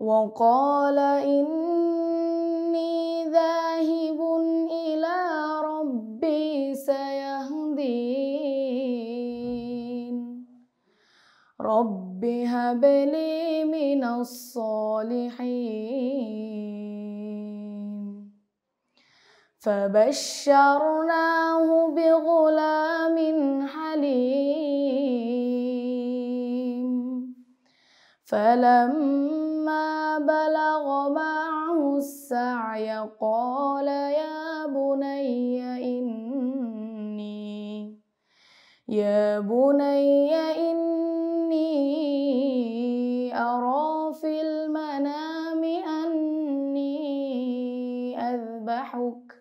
وقال إني ذاهب إلى ربي سيهدين رب هب لي من الصالحين فبشرناه بغلام حليم فلما فلما بلغ معه السعي قال يا بني إني يا بني إني أرى في المنام أني أذبحك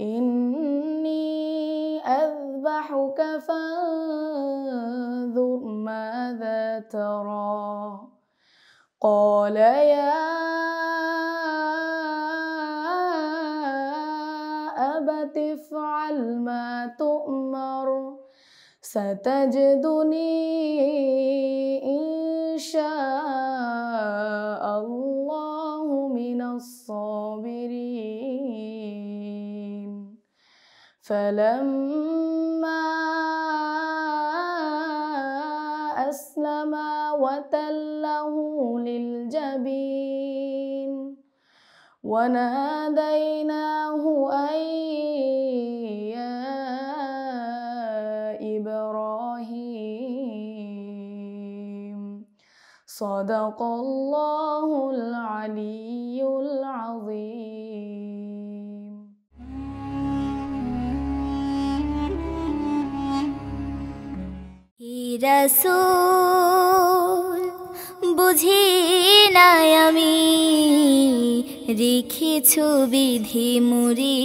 إني أذبحك فانظر ماذا ترى قال يا أبت افعل ما تؤمر ستجدني إن شاء الله من الصابرين فلما للجبين وناديناه أن يا إبراهيم صدق الله العلي العظيم رسول বুঝি না আমি রেখেছ বিধি মুড়ি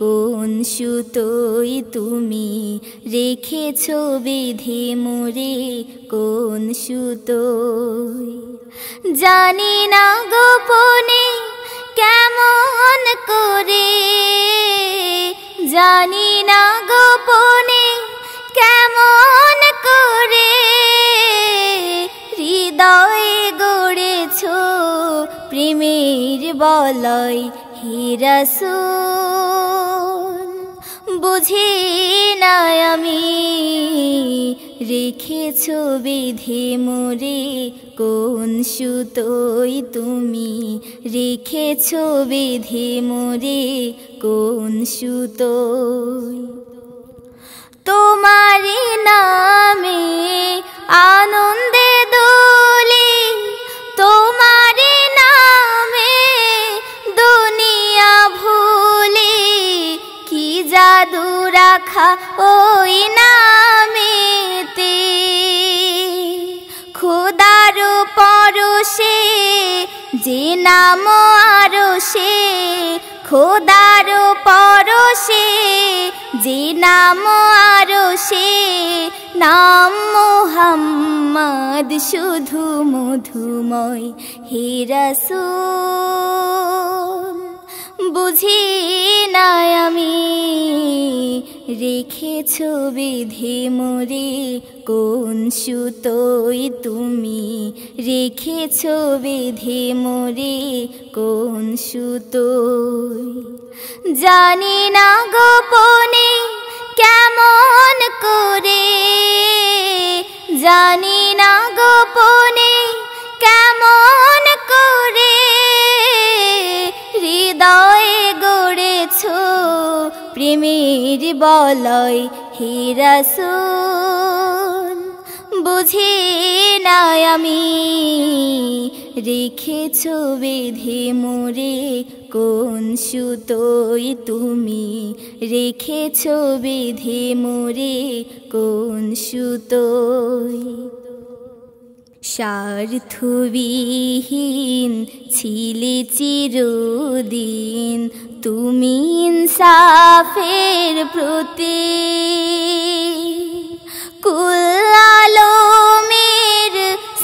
কোন সুতোই তুমি রেখেছ বিধি মুড়ি কোন সুতো জানি না গোপনে কেমন করে জানি না গোপনে কেমন নবীর বলয় হিরাসুল বুঝি না আমি রেখেছ বিধি মোরে কোন সুতোই তুমি রেখেছ বিধি মোরে কোন সুতোই তোমারি নামে আনন্দে দোলে ওই নামেতে খোদার পরশে যে নাম আরো সে খোদার পরশে যে নাম আরো সে নাম মোহাম্মদ শুধু মধুময় হিরাসু বুঝি না আমি রেখেছ বিধি মরে কোন সুতোই তুমি রেখেছ বিধি মরে কোন সুতো জানি না গোপনে কেমন করে জানি না গোপনে নির্বলয় হিরাস বুঝি না আমি রেখেছ বেঁধে মোরে কোন সুতোই তুমি রেখেছ বেঁধে মোরে কোন সুতোই স্বার্থবিহীন ছিলে চিরদিন তুমি ইনসাফের প্রতি কুলালোমের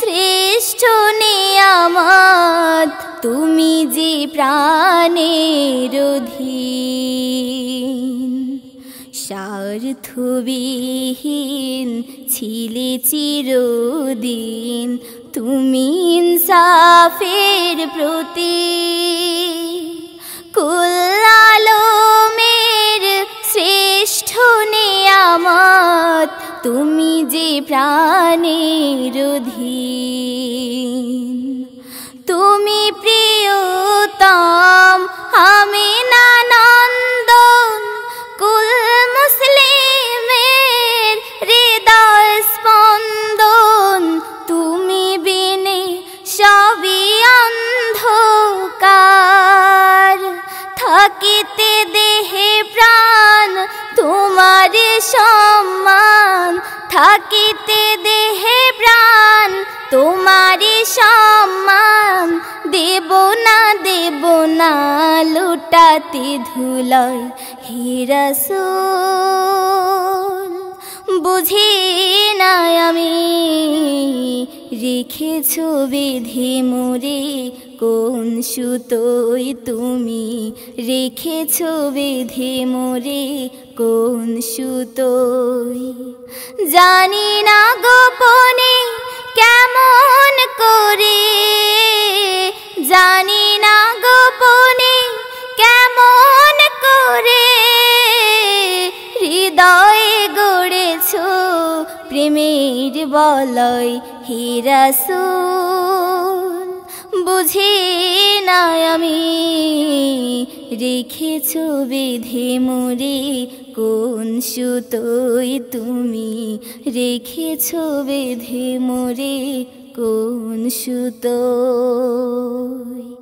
শ্রেষ্ঠ নিয়ামত তুমি যে প্রাণের স্বার্থবিহীন ছিলে চিরদিন তুমি ইনসাফের প্রতি কুলালমের শ্রেষ্ঠ নিয়ামত তুমি যে প্রাণের তুমি প্রিয়তম হা লয় হিরস বুঝি না আমি রেখেছ বিধি মোরে কোন সুতোই তুমি রেখেছ বিধি মোরে কোন সুতোই জানি না গোপনে কেমন করে জানি না গোপনে হৃদয়ে গড়েছ প্রেমের বলয় হিরাসু বুঝি না আমি রেখেছ বিধি মুড়ি কোন সুতোই তুমি রেখেছ বিধি মুড়ি কোন সুতোয়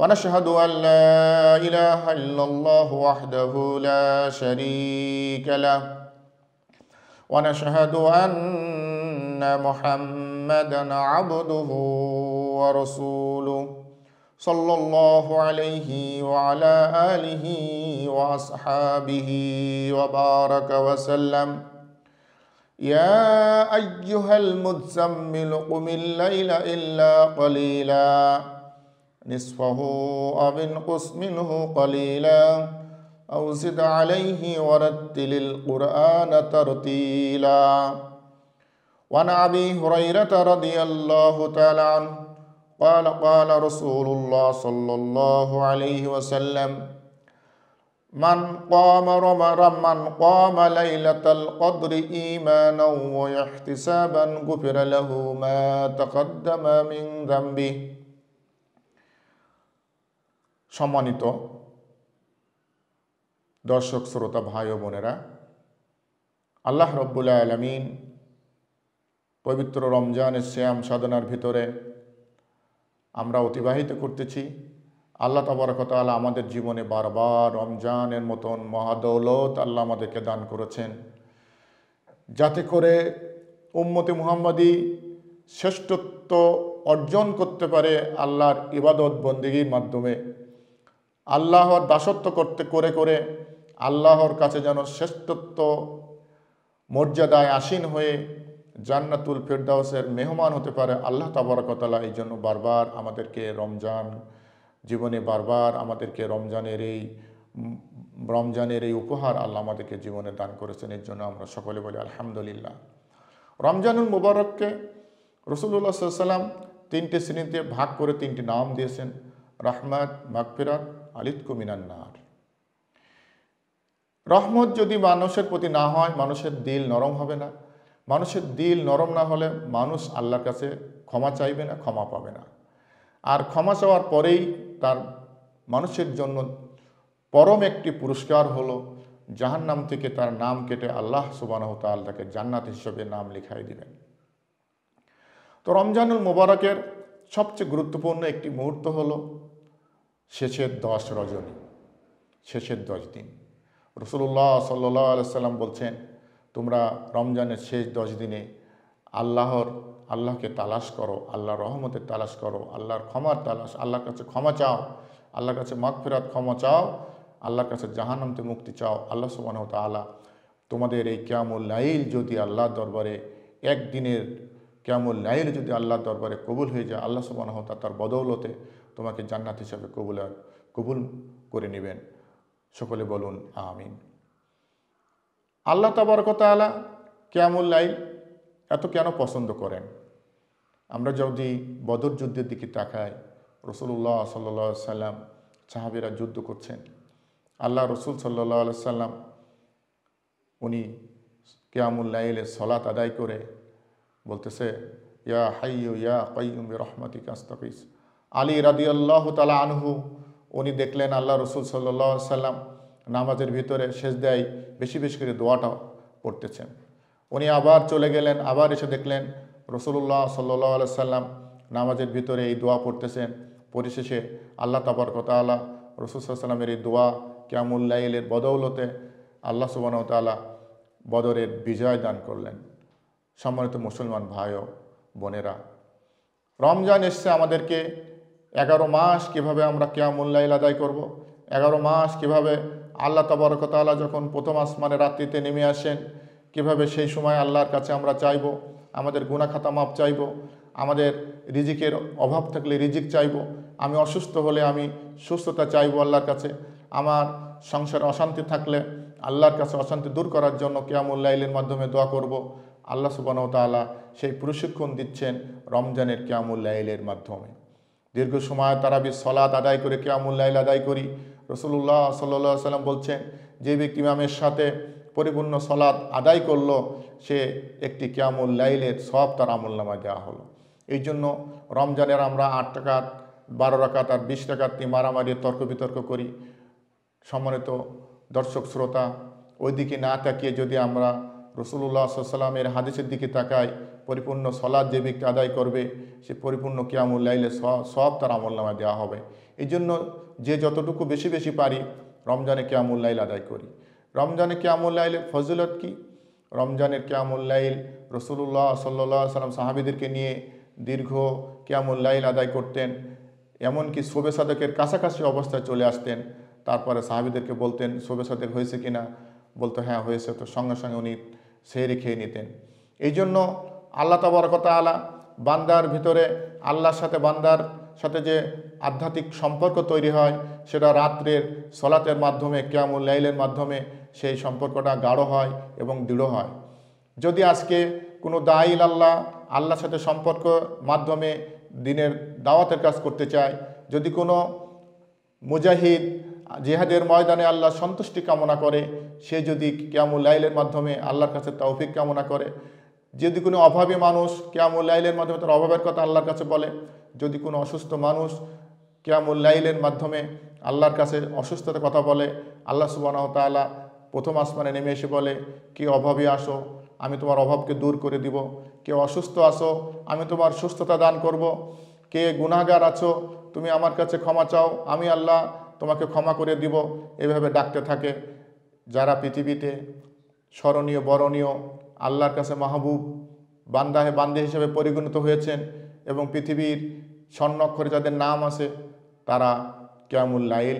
ونشهد أن لا إله إلا الله وحده لا شريك له ونشهد أن محمدا عبده ورسوله صلى الله عليه وعلى آله وأصحابه وبارك وسلم يا أيها المزمل قم الليل إلا قليلاً نصفه أو انقص منه قليلا أو زد عليه ورتل القرآن ترتيلا وعن أبي هريرة رضي الله تعالى عنه قال قال رسول الله صلى الله عليه وسلم من قام رمرا من قام ليلة القدر إيمانا ويحتسابا غفر له ما تقدم من ذنبه সম্মানিত দর্শক শ্রোতা ভাই ও বোনেরা আল্লাহ রব্বুল্লা আলমিন পবিত্র রমজানের শ্যাম সাধনার ভিতরে আমরা অতিবাহিত করতেছি আল্লাহ আল্লাহ আমাদের জীবনে বারবার রমজানের মতন মহাদৌলত আল্লাহ আমাদেরকে দান করেছেন যাতে করে উম্মতে মুহাম্মাদি শ্রেষ্ঠত্ব অর্জন করতে পারে আল্লাহর ইবাদত বন্দীগীর মাধ্যমে আল্লাহর দাসত্ব করতে করে করে আল্লাহর কাছে যেন শ্রেষ্ঠত্ব মর্যাদায় আসীন হয়ে জান্নাতুল ফেরদাউসের মেহমান হতে পারে আল্লাহ তাবরকতলা এই জন্য বারবার আমাদেরকে রমজান জীবনে বারবার আমাদেরকে রমজানের এই রমজানের এই উপহার আল্লাহ আমাদেরকে জীবনে দান করেছেন এর জন্য আমরা সকলে বলি আলহামদুলিল্লাহ রমজানুল মুবারককে রসুল্লাহ সাল্লাম তিনটি শ্রেণীতে ভাগ করে তিনটি নাম দিয়েছেন রাহমাত মাগফিরাত আলিত কুমিনার রহমত যদি মানুষের প্রতি না হয় মানুষের দিল নরম হবে না মানুষের দিল নরম না হলে মানুষ আল্লাহর কাছে ক্ষমা চাইবে না ক্ষমা পাবে না আর ক্ষমা চাওয়ার পরেই তার মানুষের জন্য পরম একটি পুরস্কার হলো জাহান নাম থেকে তার নাম কেটে আল্লাহ সুবানাহ তাল তাকে জান্নাত হিসেবে নাম লিখাই দিবেন তো রমজানুল মোবারকের সবচেয়ে গুরুত্বপূর্ণ একটি মুহূর্ত হলো শেষের দশ রজনী শেষের দশ দিন রসুল্লাহ সাল্লাহ সাল্লাম বলছেন তোমরা রমজানের শেষ দশ দিনে আল্লাহর আল্লাহকে তালাশ করো আল্লাহর রহমতের তালাশ করো আল্লাহর ক্ষমার তালাশ আল্লাহর কাছে ক্ষমা চাও আল্লাহর কাছে ফেরাত ক্ষমা চাও আল্লাহর কাছে জাহানন্তে মুক্তি চাও আল্লাহ সুবাহ তালা তোমাদের এই ক্যামুল লাইল যদি আল্লাহর দরবারে একদিনের ক্যামুল লাইল যদি আল্লাহর দরবারে কবুল হয়ে যায় আল্লাহ সুবাহ তার বদৌলতে তোমাকে জান্নাত হিসাবে কবুল কবুল করে নেবেন সকলে বলুন আমিন আল্লাহ তবরকতালা কেমন লাইল এত কেন পছন্দ করেন আমরা যদি বদর যুদ্ধের দিকে তাকাই রসুল্লাহ সাল্লা সাল্লাম সাহাবিরা যুদ্ধ করছেন আল্লাহ রসুল সাল্লা সাল্লাম উনি কেয়ামুল লাইলে সলাত আদায় করে বলতেছে ইয়া হাই ইয়া কাইয়ুম রহমাতি কাস্তাকিস আলী আল্লাহ তালা আনহু উনি দেখলেন আল্লাহ রসুল সাল্লা সাল্লাম নামাজের ভিতরে শেষ দেয় বেশি বেশি করে দোয়াটা পড়তেছেন উনি আবার চলে গেলেন আবার এসে দেখলেন রসুল্লাহ সাল্লাহ আলাই সাল্লাম নামাজের ভিতরে এই দোয়া পড়তেছেন পরিশেষে আল্লাহ তাবরকতালা রসুল সাল্লামের এই দোয়া ক্যামুল্লাইলের বদৌলতে আল্লাহ সুবাহতালা বদরের বিজয় দান করলেন সম্মানিত মুসলমান ভাই বোনেরা রমজান এসছে আমাদেরকে এগারো মাস কিভাবে আমরা কেয়ামুল্লাইল আদায় করব। এগারো মাস কিভাবে আল্লাহ তবরকতালা যখন প্রথম আসমানে রাত্রিতে নেমে আসেন কিভাবে সেই সময় আল্লাহর কাছে আমরা চাইব আমাদের গুণাখাতা মাপ চাইব আমাদের রিজিকের অভাব থাকলে রিজিক চাইব আমি অসুস্থ হলে আমি সুস্থতা চাইব আল্লাহর কাছে আমার সংসারে অশান্তি থাকলে আল্লাহর কাছে অশান্তি দূর করার জন্য কেয়ামুল্লাইলের মাধ্যমে দোয়া করব আল্লাহ সুবানতালা সেই প্রশিক্ষণ দিচ্ছেন রমজানের কেয়ামুল্লাইলের মাধ্যমে দীর্ঘ সময় বি সলাদ আদায় করে কেয়ামুল্লাইল আদায় করি রসুল্লাহ সাল্লা সাল্লাম বলছেন যে ব্যক্তি ম্যামের সাথে পরিপূর্ণ সলাদ আদায় করলো সে একটি কেয়ামুল লাইলের সব তার আমুল্লামায় দেওয়া হলো এই জন্য রমজানের আমরা আট টাকার বারো টাকা আর বিশ টাকার তিনি মারামারি তর্ক বিতর্ক করি সম্মানিত দর্শক শ্রোতা ওইদিকে না তাকিয়ে যদি আমরা রসুল্লাহ সাল্লামের হাদিসের দিকে তাকায় পরিপূর্ণ সলাদ যে ব্যক্তি আদায় করবে সে পরিপূর্ণ কিয়ামুল লাইলে সব তার আমল নামায় দেওয়া হবে এই জন্য যে যতটুকু বেশি বেশি পারি রমজানে কিয়ামুল লাইল আদায় করি রমজানে কিয়ামুল লাইল ফজলত কি রমজানের কিয়ামুল লাইল রসুল্লাহ সাল্লাহ সাল্লাম সাহাবিদেরকে নিয়ে দীর্ঘ কিয়ামুল লাইল আদায় করতেন এমনকি শোবে সাদকের কাছাকাছি অবস্থায় চলে আসতেন তারপরে সাহাবিদেরকে বলতেন শোবে সাদেক হয়েছে কিনা বলতো হ্যাঁ হয়েছে তো সঙ্গে সঙ্গে উনি সে রেখে নিতেন এই জন্য আল্লাহ তবরকতা আলা বান্দার ভিতরে আল্লাহর সাথে বান্দার সাথে যে আধ্যাত্মিক সম্পর্ক তৈরি হয় সেটা রাত্রের সলাতের মাধ্যমে ক্যামুল লাইলের মাধ্যমে সেই সম্পর্কটা গাঢ় হয় এবং দৃঢ় হয় যদি আজকে কোনো দাইল আল্লাহ আল্লাহর সাথে সম্পর্ক মাধ্যমে দিনের দাওয়াতের কাজ করতে চায় যদি কোনো মুজাহিদ জেহাদের ময়দানে আল্লাহ সন্তুষ্টি কামনা করে সে যদি কেয়ামুল লাইলের মাধ্যমে আল্লাহর কাছে তৌফিক কামনা করে যদি কোনো অভাবী মানুষ কেয়ামুল লাইলের মাধ্যমে তার অভাবের কথা আল্লাহর কাছে বলে যদি কোনো অসুস্থ মানুষ কেয়ামুল লাইলের মাধ্যমে আল্লাহর কাছে অসুস্থতার কথা বলে আল্লাহ সুবাহ তালা প্রথম আসমানে নেমে এসে বলে কে অভাবে আসো আমি তোমার অভাবকে দূর করে দিব কেউ অসুস্থ আসো আমি তোমার সুস্থতা দান করব কে গুণাগার আছো তুমি আমার কাছে ক্ষমা চাও আমি আল্লাহ তোমাকে ক্ষমা করে দিব এভাবে ডাকতে থাকে যারা পৃথিবীতে স্মরণীয় বরণীয় আল্লাহর কাছে মাহবুব বান্দাহে বান্দে হিসেবে পরিগণিত হয়েছেন এবং পৃথিবীর স্বর্ণক্ষরে যাদের নাম আছে তারা ক্যামুল লাইল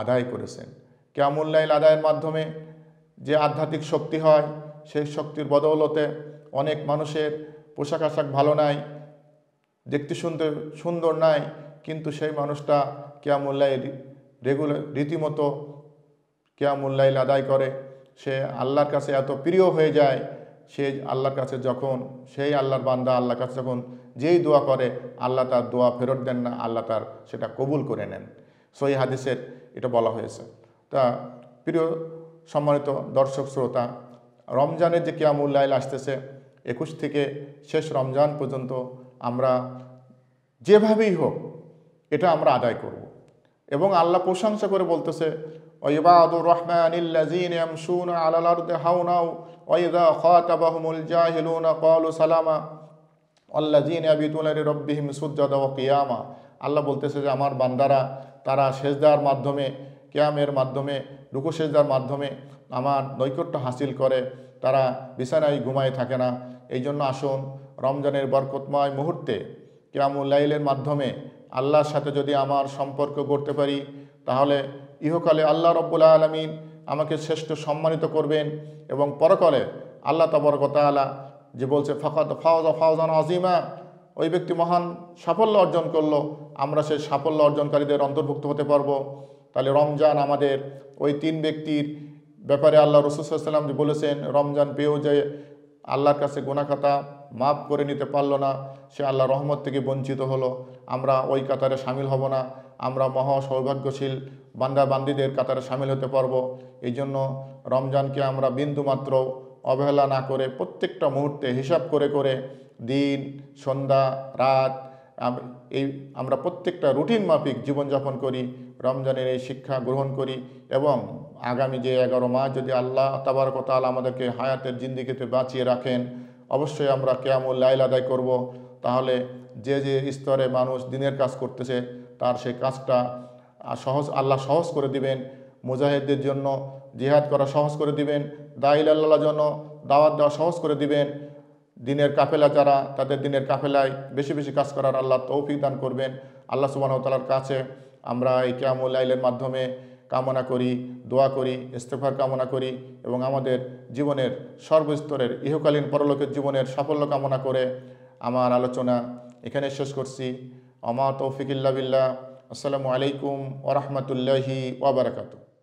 আদায় করেছেন ক্যামুল লাইল আদায়ের মাধ্যমে যে আধ্যাত্মিক শক্তি হয় সেই শক্তির বদৌলতে অনেক মানুষের পোশাক আশাক ভালো নাই দেখতে শুনতে সুন্দর নাই কিন্তু সেই মানুষটা ক্যামুল লাইল রেগুলার রীতিমতো কেয়া মূল্যায়ল আদায় করে সে আল্লাহর কাছে এত প্রিয় হয়ে যায় সে আল্লাহর কাছে যখন সেই আল্লাহর বান্দা আল্লাহর কাছে যখন যেই দোয়া করে আল্লাহ তার দোয়া ফেরত দেন না আল্লাহ তার সেটা কবুল করে নেন সই হাদিসের এটা বলা হয়েছে তা প্রিয় সম্মানিত দর্শক শ্রোতা রমজানের যে কেয়া মূল্যায়ল আসতেছে একুশ থেকে শেষ রমজান পর্যন্ত আমরা যেভাবেই হোক এটা আমরা আদায় করব এবং আল্লাহ প্রশংসা করে বলতেছে সালামা আল্লাহ বলতেছে যে আমার বান্দারা তারা সেজদার মাধ্যমে ক্যামের মাধ্যমে রুকু সেজদার মাধ্যমে আমার নৈকট্য হাসিল করে তারা বিছানায় ঘুমায় থাকে না এই জন্য আসুন রমজানের বরকতময় মুহূর্তে ক্যামুল্লাইলের লাইলের মাধ্যমে আল্লাহর সাথে যদি আমার সম্পর্ক গড়তে পারি তাহলে ইহকালে আল্লাহ রব্বুল্লা আলমিন আমাকে শ্রেষ্ঠ সম্মানিত করবেন এবং পরকালে আল্লাহ তবরকতালা যে বলছে ফকাত ফাওজা ফাওজান আজিমা ওই ব্যক্তি মহান সাফল্য অর্জন করলো আমরা সেই সাফল্য অর্জনকারীদের অন্তর্ভুক্ত হতে পারবো তাহলে রমজান আমাদের ওই তিন ব্যক্তির ব্যাপারে আল্লাহ যে বলেছেন রমজান পেয়েও যে আল্লাহর কাছে গোনাখাতা মাফ করে নিতে পারলো না সে আল্লাহ রহমত থেকে বঞ্চিত হলো আমরা ওই কাতারে সামিল হব না আমরা মহা সৌভাগ্যশীল বান্দা বান্দিদের কাতারে সামিল হতে পারবো এই জন্য রমজানকে আমরা বিন্দুমাত্র অবহেলা না করে প্রত্যেকটা মুহূর্তে হিসাব করে করে দিন সন্ধ্যা রাত এই আমরা প্রত্যেকটা রুটিন মাফিক জীবনযাপন করি রমজানের এই শিক্ষা গ্রহণ করি এবং আগামী যে এগারো মাস যদি আল্লাহ কথা আমাদেরকে হায়াতের জিন্দিগিতে বাঁচিয়ে রাখেন অবশ্যই আমরা কেয়ামুল লাইল আদায় করব তাহলে যে যে স্তরে মানুষ দিনের কাজ করতেছে তার সেই কাজটা সহজ আল্লাহ সহজ করে দিবেন মুজাহিদদের জন্য জিহাদ করা সহজ করে দিবেন দাইল আল্লাহর জন্য দাওয়াত দেওয়া সহজ করে দিবেন দিনের কাফেলা যারা তাদের দিনের কাফেলায় বেশি বেশি কাজ করার আল্লাহ তৌফিক দান করবেন আল্লাহ সুবাহ তালার কাছে আমরা এই ক্যামুল আইলের মাধ্যমে কামনা করি দোয়া করি ইস্তেফার কামনা করি এবং আমাদের জীবনের সর্বস্তরের ইহকালীন পরলোকের জীবনের সাফল্য কামনা করে আমার আলোচনা এখানে শেষ করছি আমা তৌফিকিল্লা বিল্লা আসসালামু আলাইকুম ওরহমতুল্লাহি ওবরাকাতু